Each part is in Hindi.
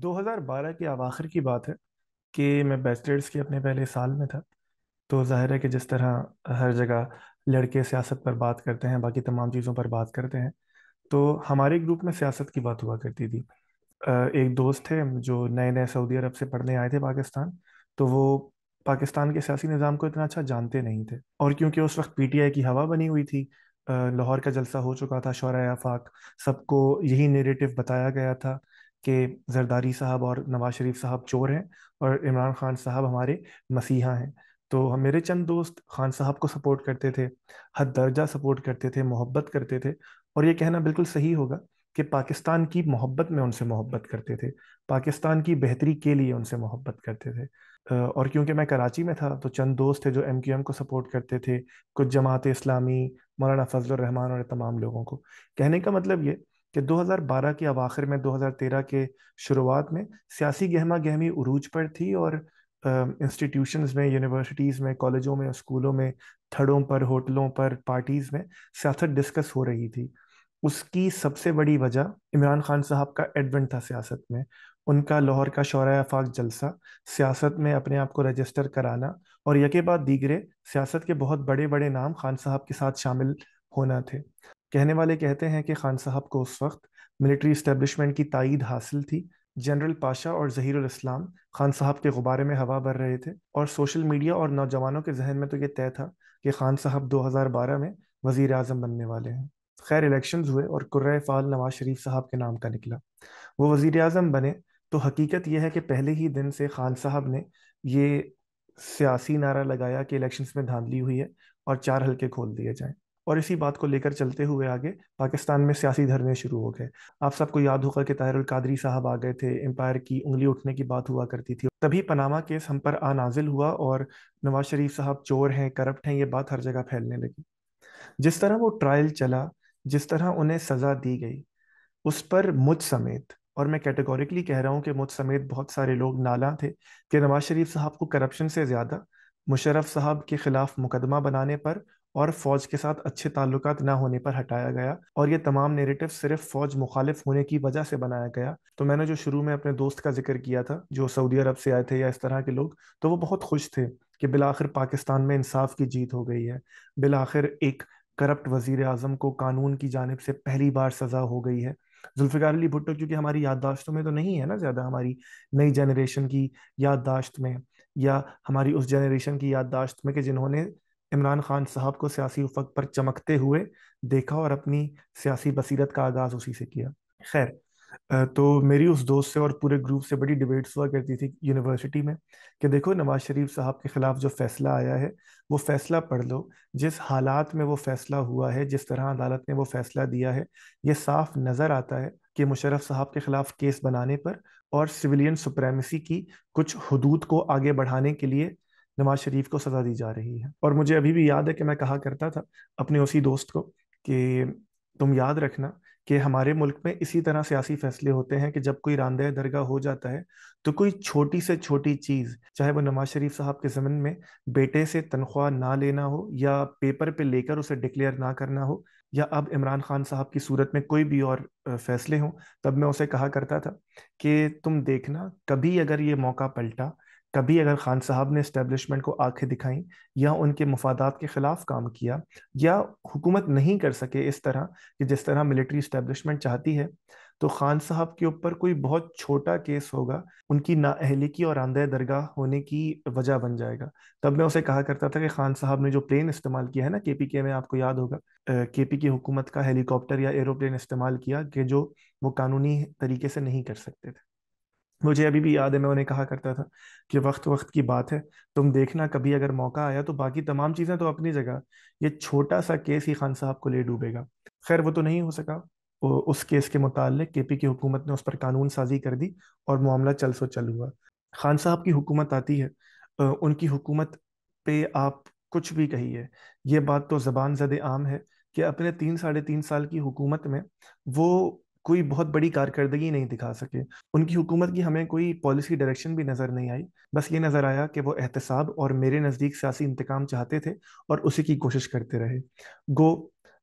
2012 के आखिर की बात है कि मैं बैचलर्स के अपने पहले साल में था तो जाहिर है कि जिस तरह हर जगह लड़के सियासत पर बात करते हैं बाकी तमाम चीज़ों पर बात करते हैं तो हमारे ग्रुप में सियासत की बात हुआ करती थी एक दोस्त थे जो नए नए सऊदी अरब से पढ़ने आए थे पाकिस्तान तो वो पाकिस्तान के सियासी निज़ाम को इतना अच्छा जानते नहीं थे और क्योंकि उस वक्त पी की हवा बनी हुई थी लाहौर का जलसा हो चुका था शौरा आफाक सबको यही नेरेटिव बताया गया था कि जरदारी साहब और नवाज शरीफ साहब चोर हैं और इमरान खान साहब हमारे मसीहा हैं तो हम मेरे चंद दोस्त खान साहब को सपोर्ट करते थे हद दर्जा सपोर्ट करते थे मोहब्बत करते थे और ये कहना बिल्कुल सही होगा कि पाकिस्तान की मोहब्बत में उनसे मोहब्बत करते थे पाकिस्तान की बेहतरी के लिए उनसे मोहब्बत करते थे और क्योंकि मैं कराची में था तो चंद दोस्त थे जो एम क्यू एम को सपोर्ट करते थे कुछ जमात इस्लामी मौलाना फजल रहमान और तमाम लोगों को कहने का मतलब ये कि 2012 के अवाखिर में 2013 के शुरुआत में सियासी गहमा गहमी उरूज पर थी और इंस्टीट्यूशंस में यूनिवर्सिटीज़ में कॉलेजों में स्कूलों में थड़ों पर होटलों पर पार्टीज़ में सियासत डिस्कस हो रही थी उसकी सबसे बड़ी वजह इमरान खान साहब का एडवेंट था सियासत में उनका लाहौर का शौरा आफाक जलसा सियासत में अपने आप को रजिस्टर कराना और यके बाद दीगरे सियासत के बहुत बड़े बड़े नाम खान साहब के साथ शामिल होना थे कहने वाले कहते हैं कि खान साहब को उस वक्त मिलिट्री इस्टेब्लिशमेंट की तइद हासिल थी जनरल पाशा और जहीरुल इस्लाम खान साहब के गुब्बारे में हवा भर रहे थे और सोशल मीडिया और नौजवानों के जहन में तो ये तय था कि खान साहब 2012 में वजीर अजम बनने वाले हैं खैर इलेक्शन हुए और कुर्र फाल नवाज शरीफ साहब के नाम का निकला वो वजीर अजम बने तो हकीकत यह है कि पहले ही दिन से खान साहब ने ये सियासी नारा लगाया कि इलेक्शन में धांधली हुई है और चार हल्के खोल दिए जाएँ और इसी बात को लेकर चलते हुए आगे पाकिस्तान में सियासी धरने शुरू हो गए आप सबको याद होगा कि ताहिर कादरी साहब आ गए थे एम्पायर की उंगली उठने की बात हुआ करती थी तभी पनामा केस हम पर आनाजिल हुआ और नवाज शरीफ साहब चोर हैं करप्ट हैं ये बात हर जगह फैलने लगी जिस तरह वो ट्रायल चला जिस तरह उन्हें सजा दी गई उस पर मुझ समेत और मैं कैटेगोरिकली कह रहा हूँ कि मुझ समेत बहुत सारे लोग नाला थे कि नवाज शरीफ साहब को करप्शन से ज़्यादा मुशरफ साहब के खिलाफ मुकदमा बनाने पर और फौज के साथ अच्छे ताल्लुक न होने पर हटाया गया और ये तमाम नेरेटिव सिर्फ फौज मुखालिफ होने की वजह से बनाया गया तो मैंने जो शुरू में अपने दोस्त का जिक्र किया था जो सऊदी अरब से आए थे या इस तरह के लोग तो वो बहुत खुश थे कि आखिर पाकिस्तान में इंसाफ की जीत हो गई है आखिर एक करप्ट वजीर अजम को कानून की जानब से पहली बार सजा हो गई है जुल्फ़िकार अली भुट्टो क्योंकि हमारी याददाश्तों में तो नहीं है ना ज़्यादा हमारी नई जनरेशन की याददाश्त में या हमारी उस जनरेशन की याददाश्त में कि जिन्होंने इमरान खान साहब को सियासी उफक पर चमकते हुए देखा और अपनी सियासी बसीरत का आगाज उसी से किया खैर तो मेरी उस दोस्त से और पूरे ग्रुप से बड़ी डिबेट्स हुआ करती थी यूनिवर्सिटी में कि देखो नवाज शरीफ साहब के खिलाफ जो फैसला आया है वो फैसला पढ़ लो जिस हालात में वो फैसला हुआ है जिस तरह अदालत ने वो फैसला दिया है ये साफ नज़र आता है कि मुशरफ साहब के खिलाफ केस बनाने पर और सिविलियन सुप्रेमेसी की कुछ हदूद को आगे बढ़ाने के लिए नवाज शरीफ को सजा दी जा रही है और मुझे अभी भी याद है कि मैं कहा करता था अपने उसी दोस्त को कि तुम याद रखना कि हमारे मुल्क में इसी तरह सियासी फैसले होते हैं कि जब कोई रानदह दरगाह हो जाता है तो कोई छोटी से छोटी चीज़ चाहे वो नवाज शरीफ साहब के ज़मन में बेटे से तनख्वाह ना लेना हो या पेपर पे लेकर उसे डिक्लेयर ना करना हो या अब इमरान खान साहब की सूरत में कोई भी और फैसले हों तब मैं उसे कहा करता था कि तुम देखना कभी अगर ये मौका पलटा कभी अगर खान साहब ने इस्टेब्लिशमेंट को आंखें दिखाई या उनके मफादात के खिलाफ काम किया या हुकूमत नहीं कर सके इस तरह कि जिस तरह मिलिट्री इस्टेब्लिशमेंट चाहती है तो खान साहब के ऊपर कोई बहुत छोटा केस होगा उनकी नाअहली की और आंदे दरगाह होने की वजह बन जाएगा तब मैं उसे कहा करता था कि खान साहब ने जो प्लेन इस्तेमाल किया है ना के पी के में आपको याद होगा के पी की हुकूमत का हेलीकॉप्टर या एरोप्लेन इस्तेमाल किया कि जो वो कानूनी तरीके से नहीं कर सकते थे मुझे अभी भी याद है मैं उन्हें कहा करता था कि वक्त वक्त की बात है तुम देखना कभी अगर मौका आया तो बाकी तमाम चीज़ें तो अपनी जगह ये छोटा सा केस ही खान साहब को ले डूबेगा खैर वो तो नहीं हो सका उस केस के मुतालिक के पी की हुकूमत ने उस पर कानून साजी कर दी और मामला चल सो चल हुआ खान साहब की हुकूमत आती है उनकी हुकूमत पे आप कुछ भी कहिए ये बात तो ज़बान जद आम है कि अपने तीन साढ़े तीन साल की हुकूमत में वो कोई बहुत बड़ी कारकर्दगी नहीं दिखा सके उनकी हुकूमत की हमें कोई पॉलिसी डायरेक्शन भी नज़र नहीं आई बस ये नज़र आया कि वो एहतसाब और मेरे नज़दीक सियासी इंतकाम चाहते थे और उसी की कोशिश करते रहे गो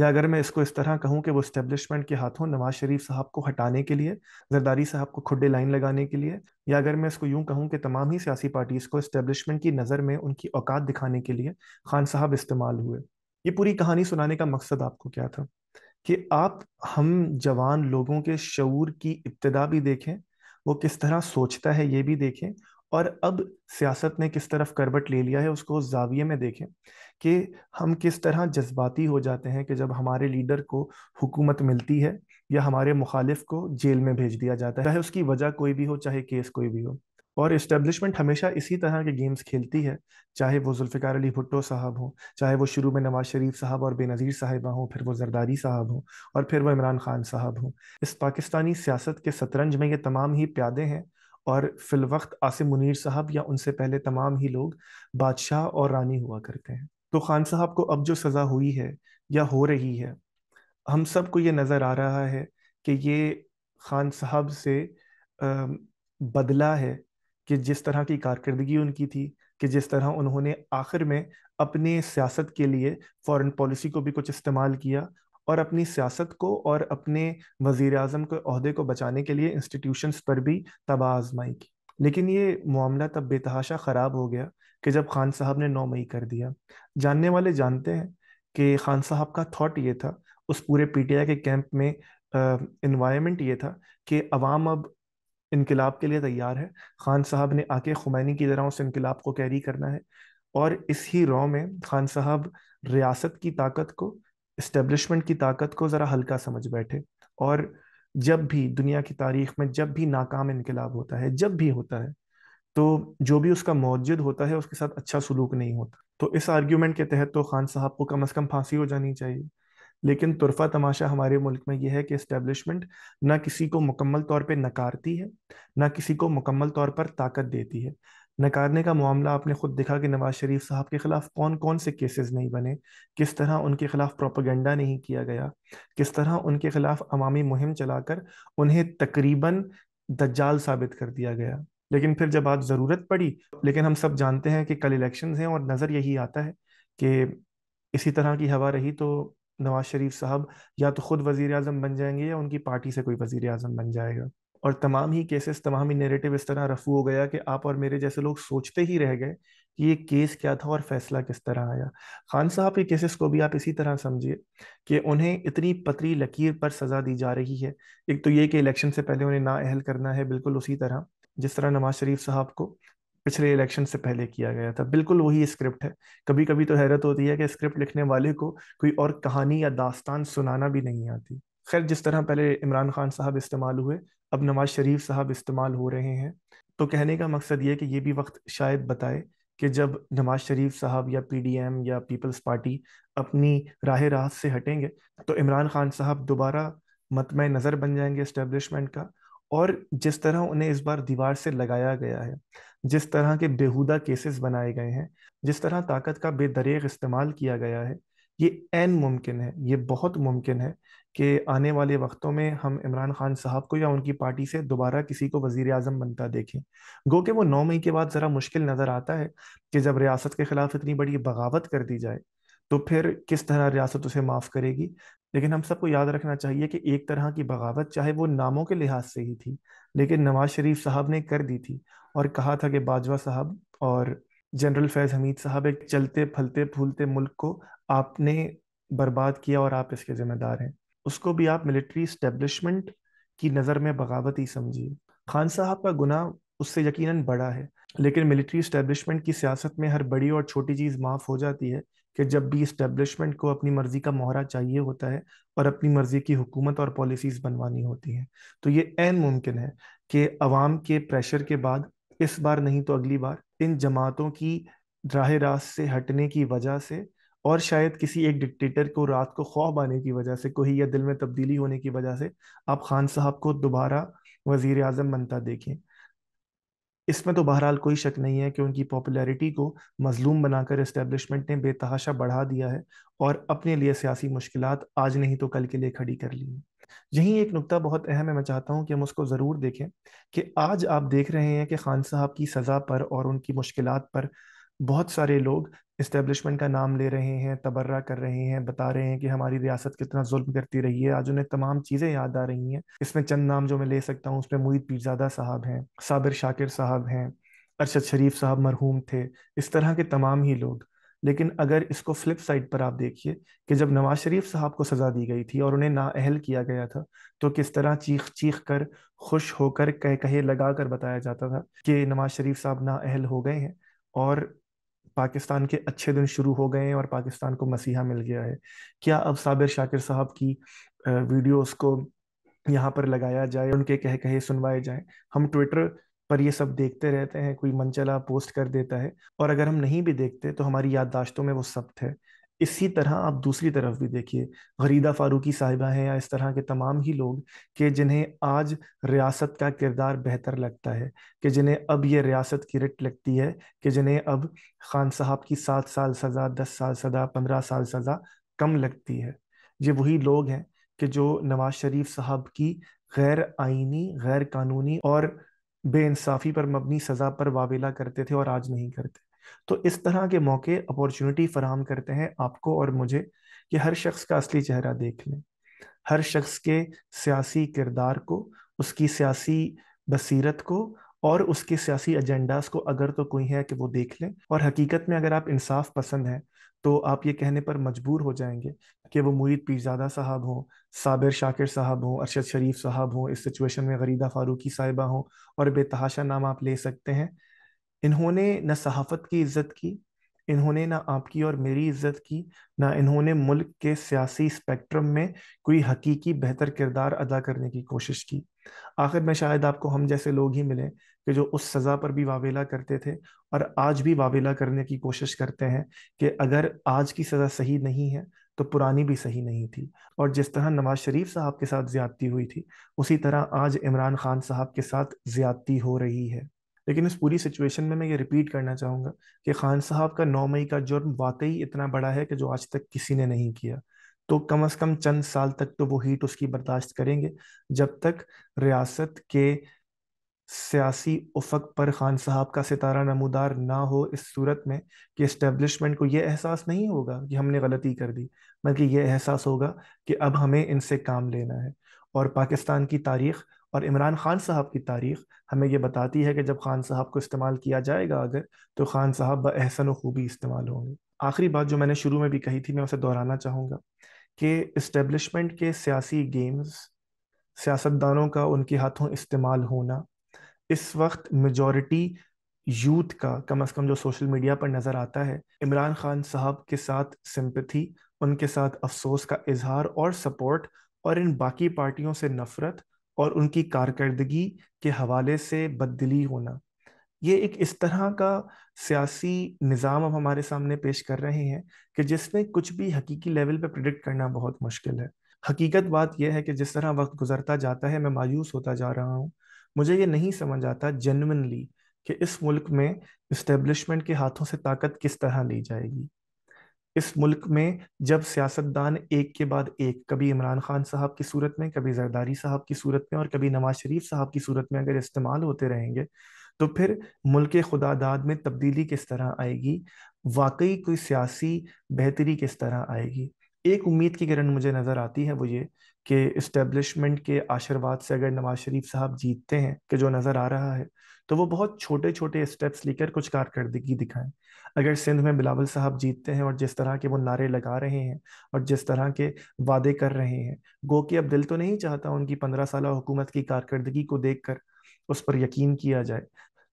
या अगर मैं इसको इस तरह कहूं कि वो इस्टेब्लिशमेंट के हाथों नवाज शरीफ साहब को हटाने के लिए जरदारी साहब को खुडे लाइन लगाने के लिए या अगर मैं इसको यूं कहूं कि तमाम ही सियासी पार्टीज़ को इस्टेब्लिशमेंट की नज़र में उनकी औकात दिखाने के लिए खान साहब इस्तेमाल हुए ये पूरी कहानी सुनाने का मकसद आपको क्या था कि आप हम जवान लोगों के शूर की इब्तदा भी देखें वो किस तरह सोचता है ये भी देखें और अब सियासत ने किस तरफ करवट ले लिया है उसको जाविये में देखें कि हम किस तरह जज्बाती हो जाते हैं कि जब हमारे लीडर को हुकूमत मिलती है या हमारे मुखालिफ को जेल में भेज दिया जाता है चाहे उसकी वजह कोई भी हो चाहे केस कोई भी हो और इस्टेब्लिशमेंट हमेशा इसी तरह के गेम्स खेलती है चाहे वो जुल्फ़िकार अली भुट्टो साहब हों चाहे वो शुरू में नवाज शरीफ साहब और बेनज़ीर साहिबा हों फिर वो जरदारी साहब हों और फिर वो इमरान खान साहब हों इस पाकिस्तानी सियासत के शतरंज में ये तमाम ही प्यादे हैं और फिलवक्त आसिम मुनीर साहब या उनसे पहले तमाम ही लोग बादशाह और रानी हुआ करते हैं तो खान साहब को अब जो सज़ा हुई है या हो रही है हम सबको ये नज़र आ रहा है कि ये खान साहब से बदला है कि जिस तरह की कारकर्दगी उनकी थी कि जिस तरह उन्होंने आखिर में अपने सियासत के लिए फॉरेन पॉलिसी को भी कुछ इस्तेमाल किया और अपनी सियासत को और अपने वजीर अजम के अहदे को बचाने के लिए इंस्टीट्यूशन पर भी तबाह आजमाई की लेकिन ये मामला तब बेतहाशा ख़राब हो गया कि जब खान साहब ने नौ मई कर दिया जानने वाले जानते हैं कि खान साहब का थाट ये था उस पूरे आई के कैंप में इन्वायरमेंट ये था कि अवाम अब इनकलाब के लिए तैयार है खान साहब ने आके खुमैनी की तरह उस इनकलाब को कैरी करना है और इस ही रॉ में खान साहब रियासत की ताकत को इस्टेब्लिशमेंट की ताकत को ज़रा हल्का समझ बैठे और जब भी दुनिया की तारीख में जब भी नाकाम इनकलाब होता है जब भी होता है तो जो भी उसका मौजूद होता है उसके साथ अच्छा सलूक नहीं होता तो इस आर्ग्यूमेंट के तहत तो खान साहब को कम अज़ कम फांसी हो जानी चाहिए लेकिन तुरफा तमाशा हमारे मुल्क में यह है कि इस्टेब्लिशमेंट ना किसी को मुकम्मल तौर पर नकारती है ना किसी को मुकम्मल तौर पर ताकत देती है नकारने का मामला आपने खुद देखा कि नवाज शरीफ साहब के खिलाफ कौन कौन से केसेस नहीं बने किस तरह उनके खिलाफ प्रोपोगंडा नहीं किया गया किस तरह उनके खिलाफ अवामी मुहिम चलाकर उन्हें तकरीबन दज्जाल साबित कर दिया गया लेकिन फिर जब आज ज़रूरत पड़ी लेकिन हम सब जानते हैं कि कल इलेक्शन हैं और नज़र यही आता है कि इसी तरह की हवा रही तो नवाज शरीफ साहब या तो खुद वजीर आजम बन जाएंगे या उनकी पार्टी से कोई वजीर आजम बन जाएगा और तमाम ही केसेस तमाम ही नेरेटिव इस तरह रफू हो गया कि आप और मेरे जैसे लोग सोचते ही रह गए कि ये केस क्या था और फैसला किस तरह आया खान साहब के केसेस को भी आप इसी तरह समझिए कि उन्हें इतनी पतली लकीर पर सजा दी जा रही है एक तो ये कि इलेक्शन से पहले उन्हें ना अहल करना है बिल्कुल उसी तरह जिस तरह नवाज शरीफ साहब को पिछले इलेक्शन से पहले किया गया था बिल्कुल वही स्क्रिप्ट है कभी कभी तो हैरत होती है कि स्क्रिप्ट लिखने वाले को कोई और कहानी या दास्तान सुनाना भी नहीं आती खैर जिस तरह पहले इमरान खान साहब इस्तेमाल हुए अब नवाज शरीफ साहब इस्तेमाल हो रहे हैं तो कहने का मकसद ये कि ये भी वक्त शायद बताए कि जब नवाज शरीफ साहब या पीडीएम या पीपल्स पार्टी अपनी राह राह से हटेंगे तो इमरान खान साहब दोबारा मतम नज़र बन जाएंगे इस्टेब्लिशमेंट का और जिस तरह उन्हें इस बार दीवार से लगाया गया है जिस तरह के बेहुदा केसेस बनाए गए हैं जिस तरह ताकत का बेदरेग इस्तेमाल किया गया है ये एन मुमकिन है ये बहुत मुमकिन है कि आने वाले वक्तों में हम इमरान खान साहब को या उनकी पार्टी से दोबारा किसी को वजीर अजम बनता देखें गो कि वो नौ मई के बाद ज़रा मुश्किल नज़र आता है कि जब रियासत के खिलाफ इतनी बड़ी बगावत कर दी जाए तो फिर किस तरह रियासत उसे माफ़ करेगी लेकिन हम सबको याद रखना चाहिए कि एक तरह की बगावत चाहे वो नामों के लिहाज से ही थी लेकिन नवाज शरीफ साहब ने कर दी थी और कहा था कि बाजवा साहब और जनरल फैज़ हमीद साहब एक चलते फलते फूलते मुल्क को आपने बर्बाद किया और आप इसके ज़िम्मेदार हैं उसको भी आप मिलिट्री स्टेबलिशमेंट की नज़र में बगावत ही समझिए खान साहब का गुना उससे यकीनन बड़ा है लेकिन मिलिट्री इस्टेब्लिशमेंट की सियासत में हर बड़ी और छोटी चीज़ माफ़ हो जाती है कि जब भी इस्टेब्लिशमेंट को अपनी मर्जी का मोहरा चाहिए होता है और अपनी मर्जी की हुकूमत और पॉलिसीज बनवानी होती हैं तो ये एन मुमकिन है कि अवाम के प्रेशर के बाद इस बार नहीं तो अगली बार इन जमातों की राह रास्त से हटने की वजह से और शायद किसी एक डिक्टेटर को रात को खौफ आने की वजह से कोई या दिल में तब्दीली होने की वजह से आप खान साहब को दोबारा वजीर अजम बनता देखें इसमें तो बहरहाल कोई शक नहीं है कि उनकी पॉपुलैरिटी को मजलूम बनाकर इस्टेब्लिशमेंट ने बेतहाशा बढ़ा दिया है और अपने लिए सियासी मुश्किल आज नहीं तो कल के लिए खड़ी कर ली है यही एक नुकता बहुत अहम है मैं चाहता हूँ कि हम उसको ज़रूर देखें कि आज आप देख रहे हैं कि खान साहब की सज़ा पर और उनकी मुश्किल पर बहुत सारे लोग इस्टेब्लिशमेंट का नाम ले रहे हैं तबर्रा कर रहे हैं बता रहे हैं कि हमारी रियासत कितना जुल्म करती रही है आज उन्हें तमाम चीज़ें याद आ रही हैं इसमें चंद नाम जो मैं ले सकता हूँ उसमें मुईद पीरजादा साहब हैं साबिर शाकिर साहब हैं अरशद शरीफ साहब मरहूम थे इस तरह के तमाम ही लोग लेकिन अगर इसको फ्लिप साइड पर आप देखिए कि जब नवाज शरीफ साहब को सज़ा दी गई थी और उन्हें नाअहल किया गया था तो किस तरह चीख चीख कर खुश होकर कह कहे लगा कर बताया जाता था कि नवाज शरीफ साहब नाअहल हो गए हैं और पाकिस्तान के अच्छे दिन शुरू हो गए हैं और पाकिस्तान को मसीहा मिल गया है क्या अब साबिर शाकिर साहब की वीडियोस को यहाँ पर लगाया जाए उनके कह कहे सुनवाए जाए हम ट्विटर पर ये सब देखते रहते हैं कोई मनचला पोस्ट कर देता है और अगर हम नहीं भी देखते तो हमारी याददाश्तों में वो सब्त है इसी तरह आप दूसरी तरफ भी देखिए गरीदा फारूकी साहिबा हैं या इस तरह के तमाम ही लोग कि जिन्हें आज रियासत का किरदार बेहतर लगता है कि जिन्हें अब ये रियासत की रिट लगती है कि जिन्हें अब खान साहब की सात साल सज़ा दस साल सज़ा पंद्रह साल सज़ा कम लगती है ये वही लोग हैं कि जो नवाज शरीफ साहब की गैर आइनी गैर कानूनी और बेानसाफ़ी पर मबनी सज़ा पर वावेला करते थे और आज नहीं करते तो इस तरह के मौके अपॉर्चुनिटी फराहम करते हैं आपको और मुझे कि हर शख्स का असली चेहरा देख लें हर शख्स के सियासी किरदार को उसकी सियासी बसीरत को और उसके सियासी एजेंडाज को अगर तो कोई है कि वो देख लें और हकीकत में अगर आप इंसाफ पसंद हैं तो आप ये कहने पर मजबूर हो जाएंगे कि वो मुईद पीरजादा साहब हों साबिर शाकिर साहब हों अरशद शरीफ साहब हों इस सिचुएशन में गरीदा फारूकी साहिबा हों और बेतहाशा नाम आप ले सकते हैं इन्होंने न सहाफत की इज्जत की इन्होंने ना आपकी और मेरी इज्जत की ना इन्होंने मुल्क के सियासी स्पेक्ट्रम में कोई हकीकी बेहतर किरदार अदा करने की कोशिश की आखिर में शायद आपको हम जैसे लोग ही मिले कि जो उस सज़ा पर भी वावेला करते थे और आज भी वावेला करने की कोशिश करते हैं कि अगर आज की सज़ा सही नहीं है तो पुरानी भी सही नहीं थी और जिस तरह नवाज शरीफ साहब के साथ ज्यादती हुई थी उसी तरह आज इमरान खान साहब के साथ ज्यादती हो रही है लेकिन इस पूरी सिचुएशन में मैं ये रिपीट करना चाहूंगा कि खान साहब का नौ मई का जुर्म वाकई इतना बड़ा है कि जो आज तक किसी ने नहीं किया तो कम अज़ कम चंद साल तक तो वो हीट उसकी बर्दाश्त करेंगे जब तक रियासत के सियासी उफक पर खान साहब का सितारा नमूदार ना हो इस सूरत में कि इस्टेब्लिशमेंट को यह एहसास नहीं होगा कि हमने गलती कर दी बल्कि यह एहसास होगा कि अब हमें इनसे काम लेना है और पाकिस्तान की तारीख और इमरान खान साहब की तारीख हमें ये बताती है कि जब खान साहब को इस्तेमाल किया जाएगा अगर तो खान साहब बहसन खूबी इस्तेमाल होंगे आखिरी बात जो मैंने शुरू में भी कही थी मैं उसे दोहराना चाहूँगा कि इस्टेब्लिशमेंट के सियासी गेम्स सियासतदानों का उनके हाथों इस्तेमाल होना इस वक्त मेजॉरिटी यूथ का कम अज़ कम जो सोशल मीडिया पर नज़र आता है इमरान खान साहब के साथ सिंपथी उनके साथ अफसोस का इजहार और सपोर्ट और इन बाकी पार्टियों से नफरत और उनकी कारकर्दगी के हवाले से बदली होना ये एक इस तरह का सियासी निज़ाम अब हमारे सामने पेश कर रहे हैं कि जिसमें कुछ भी हकीकी लेवल पर प्रिडिक्ट करना बहुत मुश्किल है हकीकत बात यह है कि जिस तरह वक्त गुजरता जाता है मैं मायूस होता जा रहा हूँ मुझे ये नहीं समझ आता जेनविनली कि इस मुल्क में इस्टेब्लिशमेंट के हाथों से ताकत किस तरह ली जाएगी इस मुल्क में जब सियासतदान एक के बाद एक कभी इमरान खान साहब की सूरत में कभी जरदारी साहब की सूरत में और कभी नवाज शरीफ साहब की सूरत में अगर इस्तेमाल होते रहेंगे तो फिर मुल्क खुदादाद में तब्दीली किस तरह आएगी वाकई कोई सियासी बेहतरी किस तरह आएगी एक उम्मीद की किरण मुझे नज़र आती है वो ये कि इस्टेब्लिशमेंट के आशीर्वाद से अगर नवाज शरीफ साहब जीतते हैं कि जो नज़र आ रहा है तो वो बहुत छोटे छोटे स्टेप्स लेकर कुछ कारकर्दगी दिखाएं अगर सिंध में बिलावल साहब जीतते हैं और जिस तरह के वो नारे लगा रहे हैं और जिस तरह के वादे कर रहे हैं गो कि अब दिल तो नहीं चाहता उनकी पंद्रह साल हुकूमत की कारकर्दगी को देख कर उस पर यकीन किया जाए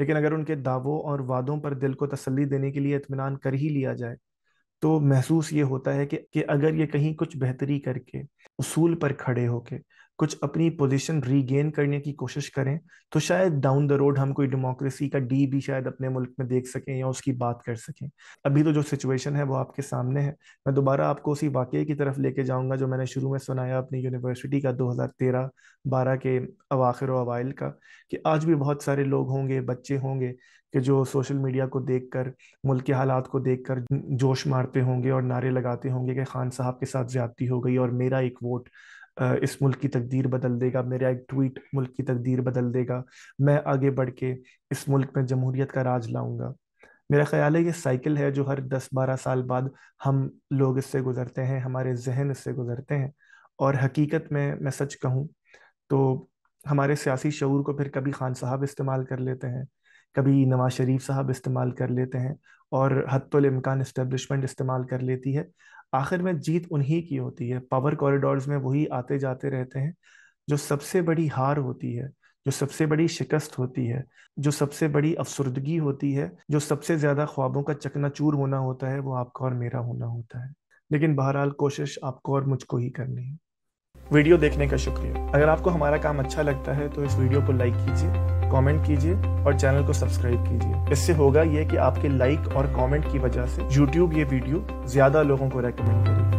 लेकिन अगर उनके दावों और वादों पर दिल को तसली देने के लिए इतमान कर ही लिया जाए तो महसूस ये होता है कि कि अगर ये कहीं कुछ बेहतरी करके उसूल पर खड़े होके कुछ अपनी पोजीशन रीगेन करने की कोशिश करें तो शायद डाउन द रोड हम कोई डेमोक्रेसी का डी भी शायद अपने मुल्क में देख सकें या उसकी बात कर सकें अभी तो जो सिचुएशन है वो आपके सामने है मैं दोबारा आपको उसी वाक्य की तरफ लेके जाऊंगा जो मैंने शुरू में सुनाया अपनी यूनिवर्सिटी का 2013-12 के अवाखिर अवाइल का कि आज भी बहुत सारे लोग होंगे बच्चे होंगे कि जो सोशल मीडिया को देखकर मुल्क के हालात को देखकर जोश मारते होंगे और नारे लगाते होंगे कि खान साहब के साथ ज्यादती हो गई और मेरा एक वोट इस मुल्क की तकदीर बदल देगा मेरा एक ट्वीट मुल्क की तकदीर बदल देगा मैं आगे बढ़ के इस मुल्क में जमहूरियत का राज लाऊंगा मेरा ख्याल है ये साइकिल है जो हर दस बारह साल बाद हम लोग इससे गुजरते हैं हमारे जहन इससे गुजरते हैं और हकीकत में मैं सच कहूँ तो हमारे सियासी शूर को फिर कभी खान साहब इस्तेमाल कर लेते हैं कभी नवाज शरीफ साहब इस्तेमाल कर लेते हैं और हतमकान इस्टेब्लिशमेंट इस्तेमाल कर लेती है आखिर में जीत उन्हीं की होती है पावर कॉरिडोर्स में वही आते जाते रहते हैं जो सबसे बड़ी हार होती है जो सबसे बड़ी शिकस्त होती है जो सबसे बड़ी अफसरदगी होती है जो सबसे ज़्यादा ख्वाबों का चकनाचूर होना होता है वो आपका और मेरा होना होता है लेकिन बहरहाल कोशिश आपको और मुझको ही करनी है वीडियो देखने का शुक्रिया अगर आपको हमारा काम अच्छा लगता है तो इस वीडियो को लाइक कीजिए कमेंट कीजिए और चैनल को सब्सक्राइब कीजिए इससे होगा ये कि आपके लाइक और कमेंट की वजह से YouTube ये वीडियो ज्यादा लोगों को रेकमेंड करेगी